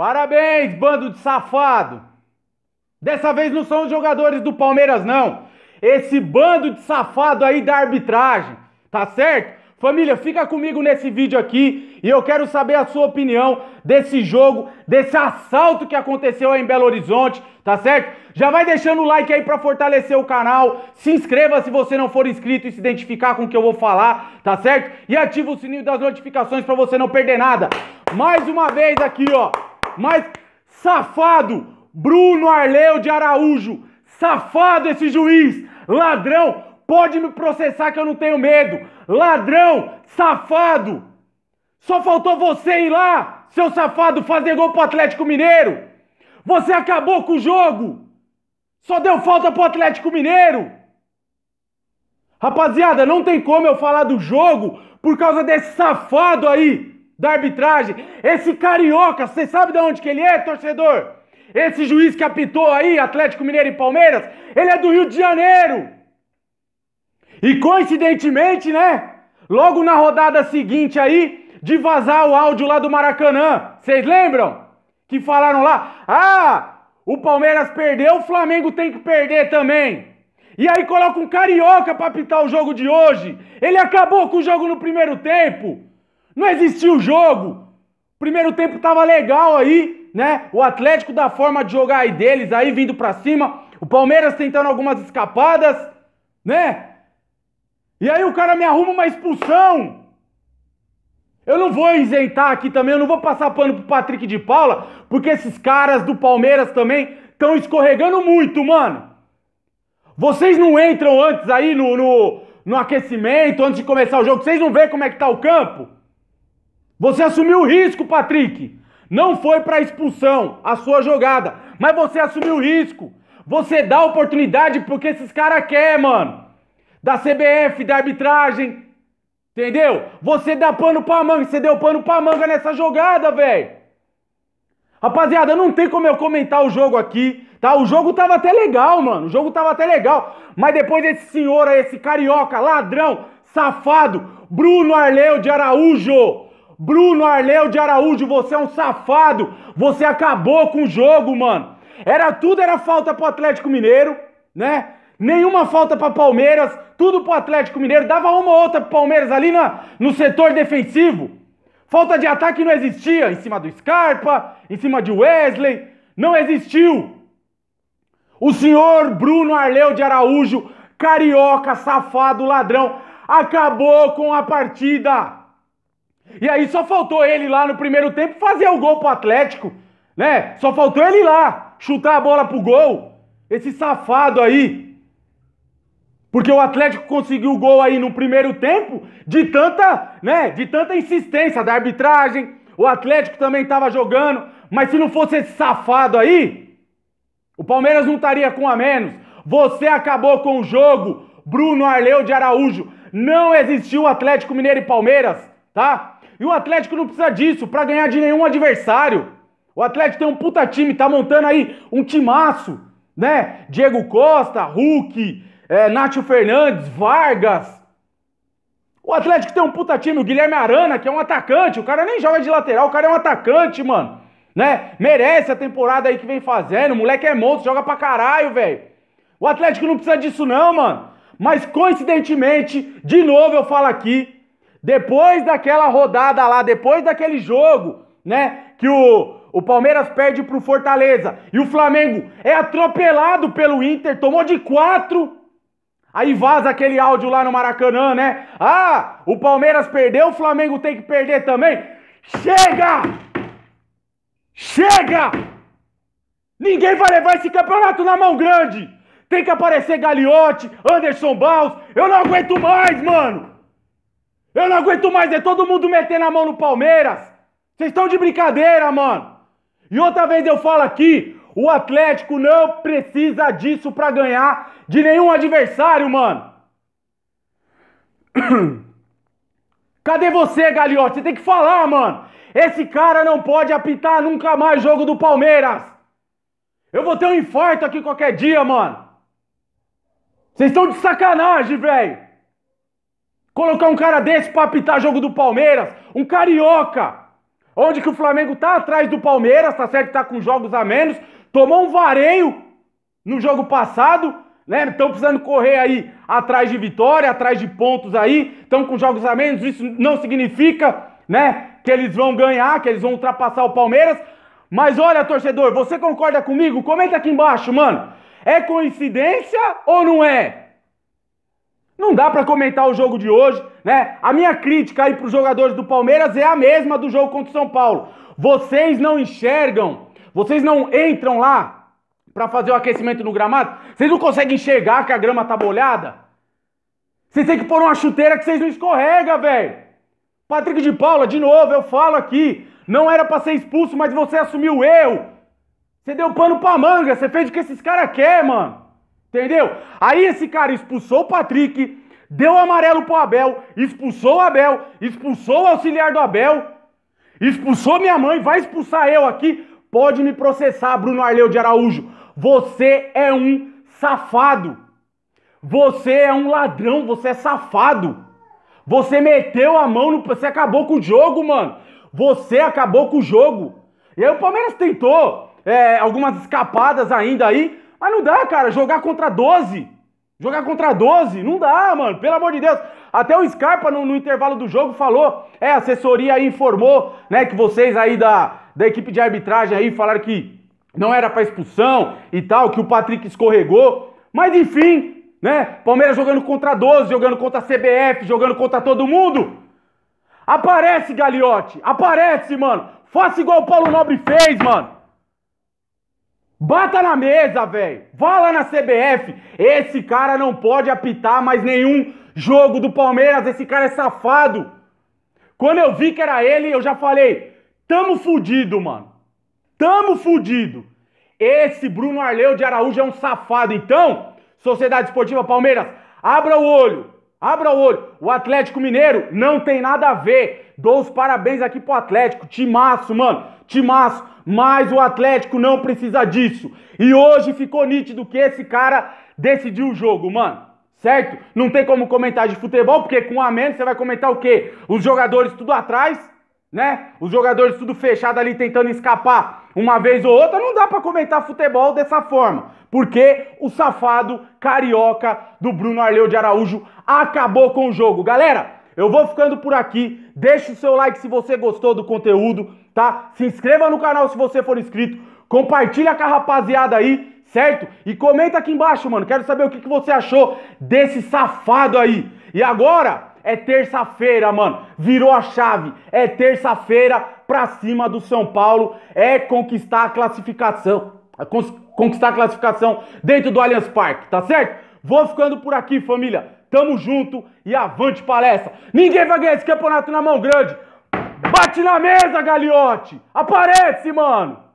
Parabéns, bando de safado! Dessa vez não são os jogadores do Palmeiras, não. Esse bando de safado aí da arbitragem, tá certo? Família, fica comigo nesse vídeo aqui e eu quero saber a sua opinião desse jogo, desse assalto que aconteceu aí em Belo Horizonte, tá certo? Já vai deixando o like aí para fortalecer o canal, se inscreva se você não for inscrito e se identificar com o que eu vou falar, tá certo? E ativa o sininho das notificações para você não perder nada. Mais uma vez aqui, ó, mas, safado, Bruno Arleu de Araújo, safado esse juiz, ladrão, pode me processar que eu não tenho medo, ladrão, safado. Só faltou você ir lá, seu safado, fazer gol pro Atlético Mineiro. Você acabou com o jogo. Só deu falta pro Atlético Mineiro. Rapaziada, não tem como eu falar do jogo por causa desse safado aí da arbitragem. Esse carioca, você sabe de onde que ele é, torcedor? Esse juiz que apitou aí, Atlético Mineiro e Palmeiras, ele é do Rio de Janeiro. E coincidentemente, né? Logo na rodada seguinte aí, de vazar o áudio lá do Maracanã. Vocês lembram? Que falaram lá: ah, o Palmeiras perdeu, o Flamengo tem que perder também. E aí coloca um carioca pra apitar o jogo de hoje. Ele acabou com o jogo no primeiro tempo. Não existiu jogo. Primeiro tempo tava legal aí, né? O Atlético da forma de jogar aí deles, aí vindo para cima. O Palmeiras tentando algumas escapadas, né? E aí o cara me arruma uma expulsão. Eu não vou isentar aqui também, eu não vou passar pano pro Patrick de Paula, porque esses caras do Palmeiras também estão escorregando muito, mano. Vocês não entram antes aí no, no, no aquecimento, antes de começar o jogo, vocês não veem como é que tá o campo? Você assumiu o risco, Patrick. Não foi para expulsão a sua jogada, mas você assumiu o risco. Você dá oportunidade porque esses caras querem, mano. Da CBF, da arbitragem. Entendeu? Você dá pano pra manga, você deu pano pra manga nessa jogada, velho. Rapaziada, não tem como eu comentar o jogo aqui, tá? O jogo tava até legal, mano. O jogo tava até legal. Mas depois esse senhor aí, esse carioca, ladrão, safado, Bruno Arleu de Araújo Bruno Arleu de Araújo, você é um safado. Você acabou com o jogo, mano. Era tudo, era falta pro Atlético Mineiro, né? Nenhuma falta para Palmeiras, tudo pro Atlético Mineiro. Dava uma ou outra pro Palmeiras ali na, no setor defensivo. Falta de ataque não existia. Em cima do Scarpa, em cima de Wesley. Não existiu. O senhor Bruno Arleu de Araújo, carioca, safado, ladrão, acabou com a partida. E aí só faltou ele lá no primeiro tempo fazer o gol pro Atlético, né? Só faltou ele lá chutar a bola pro gol. Esse safado aí. Porque o Atlético conseguiu o gol aí no primeiro tempo de tanta, né, de tanta insistência da arbitragem. O Atlético também tava jogando, mas se não fosse esse safado aí, o Palmeiras não estaria com a menos. Você acabou com o jogo, Bruno Arleu de Araújo. Não existiu Atlético Mineiro e Palmeiras, tá? E o Atlético não precisa disso para ganhar de nenhum adversário. O Atlético tem um puta time, tá montando aí um timaço, né? Diego Costa, Hulk, é, Nátio Fernandes, Vargas. O Atlético tem um puta time, o Guilherme Arana, que é um atacante, o cara nem joga de lateral, o cara é um atacante, mano. Né? Merece a temporada aí que vem fazendo, o moleque é monstro, joga pra caralho, velho. O Atlético não precisa disso não, mano. Mas coincidentemente, de novo eu falo aqui, depois daquela rodada lá, depois daquele jogo, né? Que o, o Palmeiras perde pro Fortaleza e o Flamengo é atropelado pelo Inter, tomou de quatro. Aí vaza aquele áudio lá no Maracanã, né? Ah, o Palmeiras perdeu, o Flamengo tem que perder também. Chega! Chega! Ninguém vai levar esse campeonato na mão grande. Tem que aparecer Gagliotti, Anderson Baus. Eu não aguento mais, mano. Eu não aguento mais é todo mundo metendo a mão no Palmeiras. Vocês estão de brincadeira, mano. E outra vez eu falo aqui, o Atlético não precisa disso para ganhar de nenhum adversário, mano. Cadê você, Galiote? Você tem que falar, mano. Esse cara não pode apitar nunca mais jogo do Palmeiras. Eu vou ter um infarto aqui qualquer dia, mano. Vocês estão de sacanagem, velho. Colocar um cara desse pra apitar jogo do Palmeiras, um carioca, onde que o Flamengo tá atrás do Palmeiras, tá certo que tá com jogos a menos, tomou um vareio no jogo passado, né? Estão precisando correr aí atrás de vitória, atrás de pontos aí, estão com jogos a menos, isso não significa, né, que eles vão ganhar, que eles vão ultrapassar o Palmeiras. Mas olha, torcedor, você concorda comigo? Comenta aqui embaixo, mano. É coincidência ou não é? Não dá para comentar o jogo de hoje, né? A minha crítica aí para os jogadores do Palmeiras é a mesma do jogo contra o São Paulo. Vocês não enxergam, vocês não entram lá para fazer o aquecimento no gramado. Vocês não conseguem enxergar que a grama tá molhada? Vocês têm que pôr uma chuteira que vocês não escorrega, velho. Patrick de Paula, de novo, eu falo aqui, não era para ser expulso, mas você assumiu Eu. erro. Você deu pano pra manga, você fez o que esses caras querem, mano. Entendeu? Aí esse cara expulsou o Patrick, deu amarelo pro Abel, expulsou o Abel, expulsou o auxiliar do Abel, expulsou minha mãe, vai expulsar eu aqui. Pode me processar, Bruno Arleu de Araújo. Você é um safado. Você é um ladrão, você é safado. Você meteu a mão no. Você acabou com o jogo, mano. Você acabou com o jogo. E aí o Palmeiras tentou é, algumas escapadas ainda aí, mas não dá, cara, jogar contra 12. Jogar contra 12, não dá, mano, pelo amor de Deus. Até o Scarpa, no, no intervalo do jogo, falou, é, a assessoria aí informou, né, que vocês aí da, da equipe de arbitragem aí falaram que não era para expulsão e tal, que o Patrick escorregou. Mas enfim, né, Palmeiras jogando contra 12, jogando contra a CBF, jogando contra todo mundo. Aparece, Galiote, aparece, mano. Faça igual o Paulo Nobre fez, mano. Bata na mesa, velho. Vá lá na CBF. Esse cara não pode apitar mais nenhum jogo do Palmeiras. Esse cara é safado. Quando eu vi que era ele, eu já falei: tamo fudido, mano. Tamo fudido. Esse Bruno Arleu de Araújo é um safado. Então, Sociedade Esportiva Palmeiras, abra o olho. Abra o olho. O Atlético Mineiro não tem nada a ver. Dou os parabéns aqui pro Atlético. Timaço, mano. Timaço. Mas o Atlético não precisa disso. E hoje ficou nítido que esse cara decidiu o jogo, mano. Certo? Não tem como comentar de futebol, porque com a menos você vai comentar o quê? Os jogadores tudo atrás, né? Os jogadores tudo fechado ali tentando escapar uma vez ou outra, não dá para comentar futebol dessa forma. Porque o safado carioca do Bruno Arleu de Araújo acabou com o jogo. Galera, eu vou ficando por aqui. Deixe o seu like se você gostou do conteúdo, tá? Se inscreva no canal se você for inscrito. Compartilha com a rapaziada aí, certo? E comenta aqui embaixo, mano. Quero saber o que, você achou desse safado aí. E agora é terça-feira, mano. Virou a chave. É terça-feira pra cima do São Paulo. É conquistar a classificação. É conquistar a classificação dentro do Allianz Parque, tá certo? Vou ficando por aqui, família. Tamo junto e avante palestra. Ninguém vai ganhar esse campeonato na mão grande. Bate na mesa, Galiote! Aparece, mano!